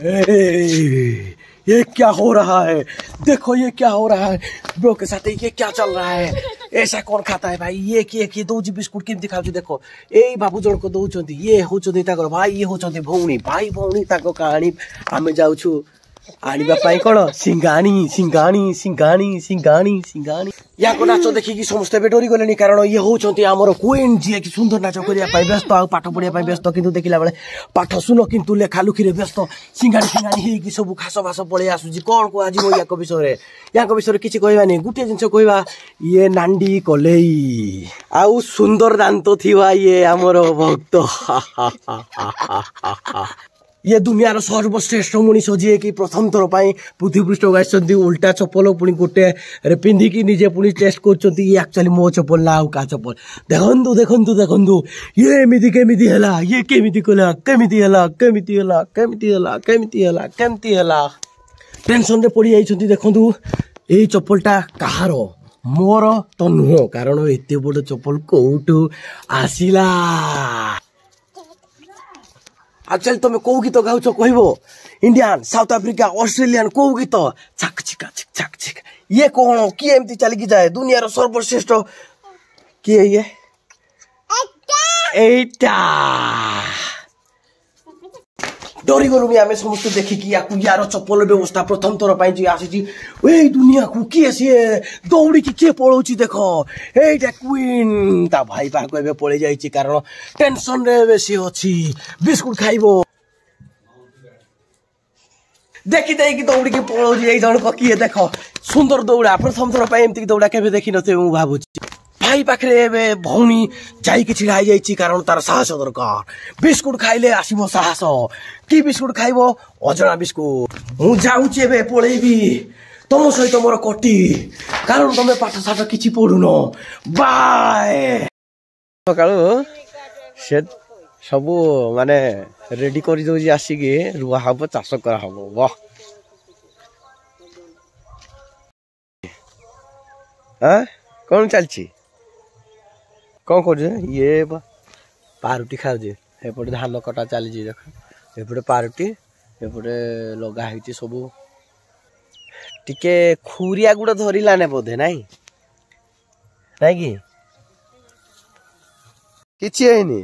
ये क्या हो रहा है देखो ये क्या हो रहा है ब्रो के साथ ये क्या चल रहा है ऐसा कौन खाता है भाई ये किए एक दौजी बिस्कुट केम दिखाऊची देखो ए बाबू को दौरान ये हूँ भाई ये हूँ भौणी भाई भौणी ताको कहानी आम जाऊँ ଆଣି ପାଇଁ କଣ ସିଙ୍ଗାଣି ସିଙ୍ଗାଣି ସିଙ୍ଗାଣି ସିଙ୍ଗାଣି ସିଙ୍ଗାଣି ୟାଙ୍କ ନାଚ ଦେଖିକି ସମସ୍ତେ ଏବେ ଡରିଗଲେଣି କାରଣ ଇଏ ହଉଛନ୍ତି ଆମର କୁଇନ୍ ଯିଏକି ସୁନ୍ଦର ନାଚ କରିବା ପାଇଁ ବ୍ୟସ୍ତ ଆଉ ପାଠ ପଢିବା ପାଇଁ ବ୍ୟସ୍ତ କିନ୍ତୁ ଦେଖିଲା ବେଳେ ପାଠ ଶୁଣ କିନ୍ତୁ ଲେଖାଲୁଖିରେ ବ୍ୟସ୍ତ ସିଙ୍ଗାଣି ସିଙ୍ଗାଣି ହେଇକି ସବୁ ଘାସ ଫାସ ପଳେଇ ଆସୁଛି କଣ କୁହାଯିବ ୟାଙ୍କ ବିଷୟରେ ୟାଙ୍କ ବିଷୟରେ କିଛି କହିବାନି ଗୋଟିଏ ଜିନିଷ କହିବା ଇଏ ନାଣ୍ଡି କଲେଇ ଆଉ ସୁନ୍ଦର ଦାନ୍ତ ଥିବା ଇଏ ଆମର ଭକ୍ତ ଇଏ ଦୁନିଆର ସର୍ବଶ୍ରେଷ୍ଠ ମଣିଷ ଯିଏକି ପ୍ରଥମ ଥର ପାଇଁ ପୃଥିବୀପୃଷ୍ଠକୁ ଆସିଛନ୍ତି ଉଲ୍ଟା ଚପଲ ପୁଣି ଗୋଟେରେ ପିନ୍ଧିକି ନିଜେ ପୁଣି ଟେଷ୍ଟ କରୁଛନ୍ତି ଇଏ ଆକ୍ଚୁଆଲି ମୋ ଚପଲ ନା ଆଉ କାହା ଚପଲ ଦେଖନ୍ତୁ ଦେଖନ୍ତୁ ଦେଖନ୍ତୁ ଇଏ ଏମିତି କେମିତି ହେଲା ଇଏ କେମିତି କଲା କେମିତି ହେଲା କେମିତି ହେଲା କେମିତି ହେଲା କେମିତି ହେଲା କେମିତି ହେଲା ଟେନସନରେ ପଡ଼ିଯାଇଛନ୍ତି ଦେଖନ୍ତୁ ଏଇ ଚପଲଟା କାହାର ମୋର ତ ନୁହଁ କାରଣ ଏତେ ବଡ଼ ଚପଲ କେଉଁଠୁ ଆସିଲା ଆକ୍ଚୁଆଲି ତମେ କୋଉ ଗୀତ ଗାଉଛ କହିବ ଇଣ୍ଡିଆନ୍ ସାଉଥ ଆଫ୍ରିକା ଅଷ୍ଟ୍ରେଲିଆନ୍ କୋଉ ଗୀତ ଛାକ୍ ଛିକା ଛିକ୍ ଛାକ୍ ଛିକ୍ ଇଏ କ'ଣ କିଏ ଏମିତି ଚାଲିକି ଯାଏ ଦୁନିଆର ସର୍ବଶ୍ରେଷ୍ଠ କିଏ ଇଏ ଏଇଟା ଡରିଗଲୁଣି ଆମେ ସମସ୍ତେ ଦେଖିକି ୟାକୁ ୟାର ଚପଲ ବ୍ୟବସ୍ଥା ପ୍ରଥମ ଥର ପାଇଁ ଯିଏ ଆସିଛି ଏଇ ଦୁନିଆକୁ କିଏ ସିଏ ଦୌଡ଼ିକି କିଏ ପଳଉଛି ଦେଖ ଏଇଟା କୁଇନ୍ ତା ଭାଇ ପାଖକୁ ଏବେ ପଳେଇ ଯାଇଛି କାରଣ ଟେନସନରେ ଏବେ ସିଏ ଅଛି ବିସ୍କୁଟ ଖାଇବ দেখি দেখি দৌড়িকি পড়ছি এই জনক কিয়ে দেখো সুন্দর দৌড়া প্রথম থর পাই এমতি দৌড়া কেবে দেখি নথিবে মু ভাবুছি ପାଖରେ ଏବେ ଭଉଣୀ ଯାଇକି ଛିଡ଼ା ହେଇଯାଇଛି କାରଣ ତାର ସାହସ ଦରକାର ବିସ୍କୁଟ୍ ଖାଇଲେ ଆସିବ ସାହସ କି ବିସ୍କୁଟ୍ ଖାଇବ ଅଜଣା ବିସ୍କୁଟ୍ ମୁଁ ଯାଉଛି ଏବେ ପଳେଇବି ତମ ସହିତ ମୋର କଟି କାରଣ ତମେ ପାଠଶାଠ କିଛି ପଢ଼ୁନ ବାଏ ସକାଳୁ ସେ ସବୁ ମାନେ ରେଡ଼ି କରିଦେଉଛି ଆସିକି ରୁଆ ହବ ଚାଷ କରାହବ ବାହ କ'ଣ ଚାଲିଛି କ'ଣ କରୁଛେ ଇଏ ପାରୁଟି ଖାଉଛେ ଏପଟେ ଧାନ କଟା ଚାଲିଛି ଦେଖ ଏପଟେ ପାରୁଟି ଏପଟେ ଲଗା ହେଇଛି ସବୁ ଟିକେ ଖୁରିଆ ଗୁଡ଼ ଧରିଲାନେ ବୋଧେ ନାଇଁ ନାଇଁ କି କିଛି ହେଇନି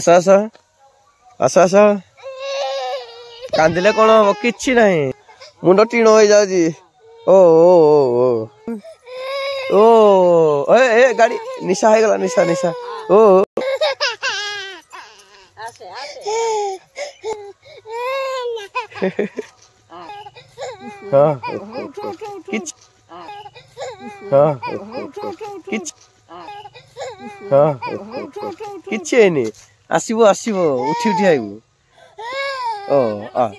ଆସ ଆସ ଆସ ଆସ କାନ୍ଦିଲେ କ'ଣ ହବ କିଛି ନାହିଁ ମୁଣ୍ଡ ଟିଣ ହେଇଯାଉଛି ଓ ଓ ଓ ओ ए गाडी निशा निशाला निशा निशा ओ आस उठी उठि आइबु आ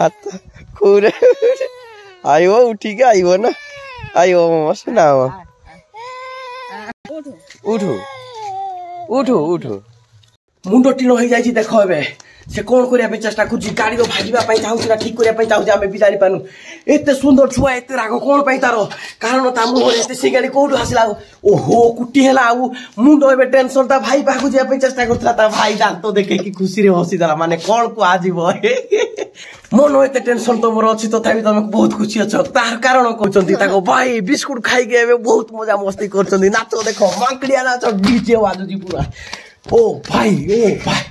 হাত খুরে আইব উঠিকে আইব না আইব মামা শোনা মামা উঠু উঠু উঠু ମୁଣ୍ଡ ଟିଣ ହେଇଯାଇଛି ଦେଖ ଏବେ ସେ କ'ଣ କରିବା ପାଇଁ ଚେଷ୍ଟା କରୁଛି ଗାଡ଼ିର ଭାଗିବା ପାଇଁ ଚାହୁଁଛି ନା ଠିକ୍ କରିବା ପାଇଁ ଚାହୁଁଛି ଆମେ ବି ଜାଣିପାରୁନୁ ଏତେ ସୁନ୍ଦର ଛୁଆ ଏତେ ରାଗ କ'ଣ ପାଇଁ ତାର କାରଣ ତା ମୁହଁରେ ଏତେ ସେ ଗାଡ଼ି କେଉଁଠୁ ଆସିଲା ଓହୋ କୁଟି ହେଲା ଆଉ ମୁଣ୍ଡ ଏବେ ଟେନସନ୍ ତା ଭାଇ ପାଖକୁ ଯିବା ପାଇଁ ଚେଷ୍ଟା କରୁଥିଲା ତା ଭାଇ ଦାନ୍ତ ଦେଖେଇକି ଖୁସିରେ ହସିଦେଲା ମାନେ କ'ଣ କୁହାଯିବ ମନ ଏତେ ଟେନସନ ତମର ଅଛି ତଥାପି ତମେ ବହୁତ ଖୁସି ଅଛ ତାର କାରଣ କହୁଛନ୍ତି ତାଙ୍କ ଭାଇ ବିସ୍କୁଟ ଖାଇକି ଏବେ ବହୁତ ମଜା ମସ୍ତି କରୁଛନ୍ତି ନାଚ ଦେଖ ମାଙ୍କଡିଆ ନାଚ ଡିଜେ ବାଜୁଛି ପୁରା ଓ ଭାଇ ଓ ଭାଇ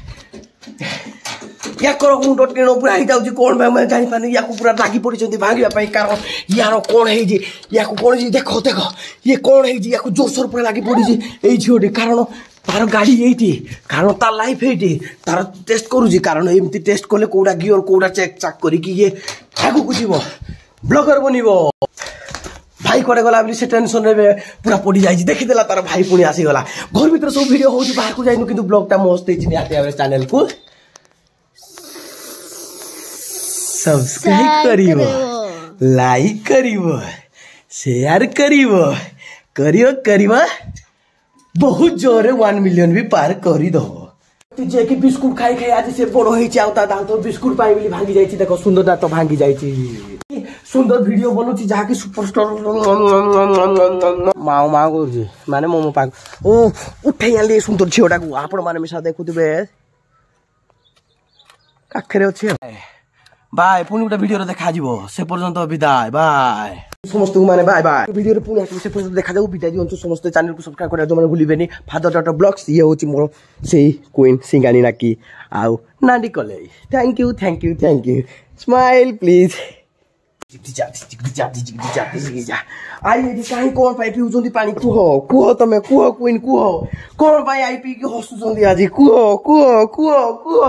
ୟାଙ୍କର ମୁଣ୍ଡ ଟିଣ ପୁରା ହେଇଯାଉଛି କ'ଣ ପାଇଁ ମାନେ ଜାଣିପାରୁନି ୟାକୁ ପୁରା ଲାଗି ପଡ଼ିଛନ୍ତି ଭାଙ୍ଗିବା ପାଇଁ କାରଣ ୟାର କ'ଣ ହେଇଛି ୟାକୁ କ'ଣ ହେଇଛି ଦେଖ ଦେଖ ଇଏ କ'ଣ ହେଇଛି ୟାକୁ ଜୋରସୋର ପୁରା ଲାଗି ପଡ଼ିଛି ଏଇ ଝିଅଟି କାରଣ তার গাড়ি এইটি কারণ তার লাইফ এইটি তার টেস্ট করুছি কারণ এমতি টেস্ট কলে কোটা গিয়র কোটা চেক চাক করি কি ইয়ে আগুকু যাব ব্লগর বনিব ভাই কুয়াড়ে গলা বলে সে টেনশন নেবে পুরা পড়ি যাই দেখিদেলা তার ভাই পুনি আসিগলা ঘর ভিতরে সব ভিডিও হচ্ছে বাহারকু যাইনু কিন্তু ব্লগটা মস্ত হয়েছে নিহাতি ভাবে চ্যানেলকু সবসক্রাইব করিব লাইক করিব শেয়ার করিব করিব করিব বহুত জোরে ওয়ান মিলিয়ন বি পার କରିଦବ যে কি বিস্কুট খাই খাই আজ সে বড় হয়েছে আও তা দাঁত বিস্কুট পাই বলে ভাঙ্গি যাইছি দেখো সুন্দর দাঁত ভাঙ্গি যাইছি সুন্দর ভিডিও বনুছি যাহাকি সুপারস্টার মাও মাও করছি মানে মোমো পাক ও উঠাই আনলি সুন্দর ঝিওটাকে আপন মানে মিশা দেখুথিবে কাখরে অছে বাই পুনি গোটা ভিডিওরে দেখা যাব সে পর্যন্ত বিদায় বাই ସମସ୍ତଙ୍କୁ ମାନେ ବାଏ ବାଏ ଭିଡ଼ିଓରେ ପୁଣି ଆସିବ ପର୍ଯ୍ୟନ୍ତ ଦେଖାଯାଉ ବିଦାୟ ଦିଅନ୍ତୁ ସମସ୍ତେ ଚ୍ୟାନେଲକୁ ସବସ୍କ୍ରାଇବ୍ କରିବା ଯେଉଁମାନେ ଭୁଲିବେନି ଫାଦର ଡଟ୍ ବ୍ଲଗ୍ସ ଇଏ ହେଉଛି ମୋର ସେଇ କୁଇନ୍ ସିଙ୍ଗାଣି ନାକି ଆଉ ନାଣ୍ଡି କଲେଇ thank you thank you thank you smile please ଆଇ ଏଠି କାହିଁ କ'ଣ ପାଇଁ ପିଉଛନ୍ତି ପାଣି କୁହ କୁହ ତମେ କୁହ କୁଇନ୍ କୁହ କ'ଣ ପାଇଁ ଆଇ ପିଇକି ହସୁଛନ୍ତି ଆଜି କୁହ କୁହ କୁହ କୁହ